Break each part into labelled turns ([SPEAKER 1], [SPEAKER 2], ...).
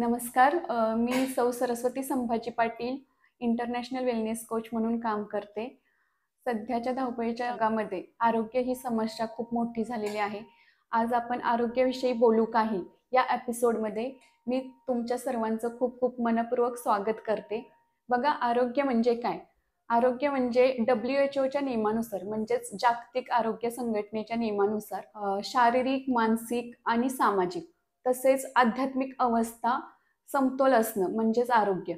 [SPEAKER 1] नमस्कार मी सौ Saraswati Sambhaji Patil international wellness coach म्हणून काम करते सध्याच्या धावपळीच्या जगामध्ये आरोग्य ही समस्या खूप मोठी झालेली आहे आज आपण आरोग्याविषयी बोलू काही या एपिसोडमध्ये मी तुमच्या सर्वांचं खूप खूप मनपूर्वक स्वागत करते बघा आरोग्य म्हणजे काय आरोग्य म्हणजे डब्ल्यू एच ओच्या नियमानुसार म्हणजेच जागतिक आरोग्य संघटनेच्या नियमानुसार शारीरिक मानसिक आणि सामाजिक तसेच आध्यात्मिक अवस्था समतोल असणं म्हणजेच आरोग्य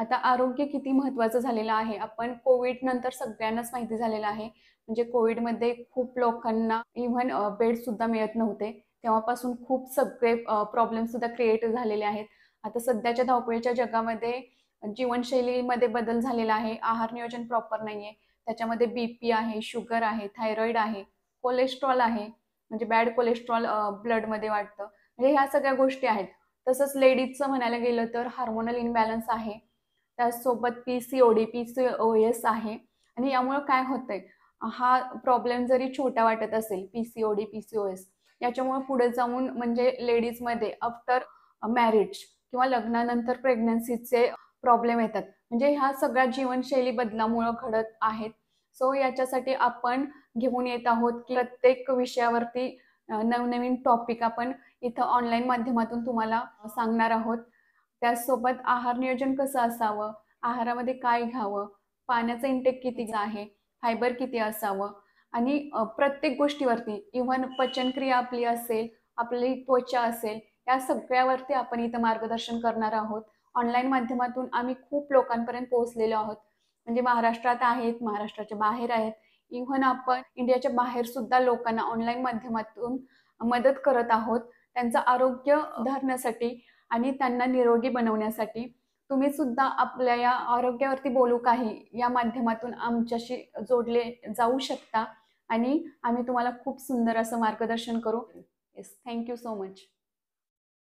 [SPEAKER 1] आता आरोग्य किती महत्वाचं झालेलं आहे आपण कोविड नंतर सगळ्यांनाच माहिती झालेलं आहे म्हणजे कोविडमध्ये खूप लोकांना इव्हन सुद्धा मिळत नव्हते तेव्हापासून खूप सगळे प्रॉब्लेम सुद्धा क्रिएट झालेले आहेत आता सध्याच्या धावपळीच्या जगामध्ये जीवनशैलीमध्ये बदल झालेला आहे आहार नियोजन प्रॉपर नाही आहे त्याच्यामध्ये बी पी आहे शुगर आहे थायरॉइड आहे कोलेस्ट्रॉल आहे म्हणजे बॅड कोलेस्ट्रॉल ब्लडमध्ये वाटतं हे म्हणजे ह्या सगळ्या गोष्टी आहेत तसंच लेडीजचं म्हणायला गेलं तर हार्मोनल इनबॅलन्स आहे त्याचसोबत P C O D P C O S आहे आणि यामुळं काय आहे हा प्रॉब्लेम जरी छोटा वाटत असेल P C O D P C O S याच्यामुळे पुढे जाऊन म्हणजे लेडीजमध्ये आफ्टर मॅरेज किंवा लग्नानंतर प्रेग्नन्सीचे प्रॉब्लेम येतात म्हणजे ह्या सगळ्या जीवनशैली बदलामुळं घडत आहेत सो याच्यासाठी आपण घेऊन येत आहोत की प्रत्येक विषयावरती नवनवीन टॉपिक आपण इथं ऑनलाईन माध्यमातून तुम्हाला सांगणार आहोत त्याचसोबत आहार नियोजन कसं असावं आहारामध्ये काय घ्यावं पाण्याचं इंटेक किती आहे फायबर किती असावं आणि प्रत्येक गोष्टीवरती इव्हन पचनक्रिया आपली असेल आपली त्वचा असेल या सगळ्यावरती आपण इथं मार्गदर्शन करणार आहोत ऑनलाईन माध्यमातून आम्ही खूप लोकांपर्यंत पोहोचलेलो आहोत म्हणजे महाराष्ट्रात आहेत महाराष्ट्राच्या बाहेर आहेत इव्हन आपण इंडियाच्या बाहेर सुद्धा लोकांना ऑनलाईन माध्यमातून मदत करत आहोत त्यांचं आरोग्य सुधारण्यासाठी आणि त्यांना निरोगी बनवण्यासाठी तुम्ही सुद्धा आपल्या या आरोग्यावरती बोलू काही या माध्यमातून आमच्याशी जोडले जाऊ शकता आणि आम्ही तुम्हाला खूप सुंदर असं मार्गदर्शन करू येस थँक्यू सो मच